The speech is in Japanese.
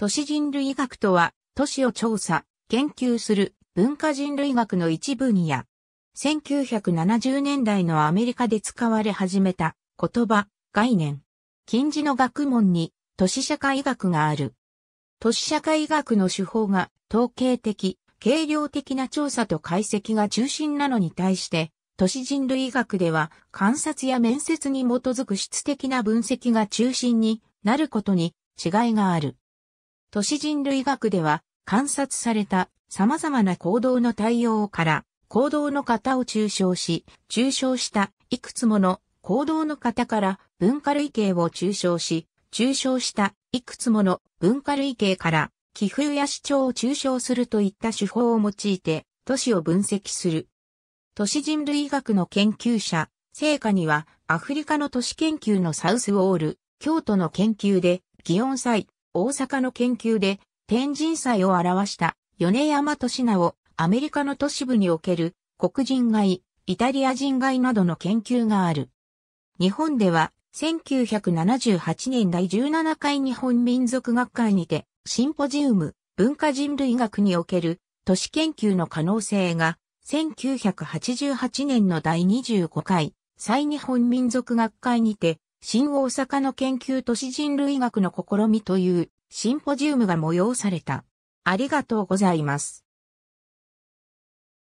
都市人類学とは、都市を調査、研究する文化人類学の一分野。1970年代のアメリカで使われ始めた言葉、概念。近似の学問に都市社会学がある。都市社会学の手法が統計的、計量的な調査と解析が中心なのに対して、都市人類学では観察や面接に基づく質的な分析が中心になることに違いがある。都市人類学では観察された様々な行動の対応から行動の型を抽象し、抽象したいくつもの行動の型から文化類型を抽象し、抽象したいくつもの文化類型から寄付や主張を抽象するといった手法を用いて都市を分析する。都市人類学の研究者、成果にはアフリカの都市研究のサウスウォール、京都の研究で、祇園祭、大阪の研究で天神祭を表した米山敏名をアメリカの都市部における黒人街、イタリア人街などの研究がある。日本では1978年第17回日本民族学会にてシンポジウム文化人類学における都市研究の可能性が1988年の第25回再日本民族学会にて新大阪の研究都市人類学の試みというシンポジウムが催された。ありがとうございます。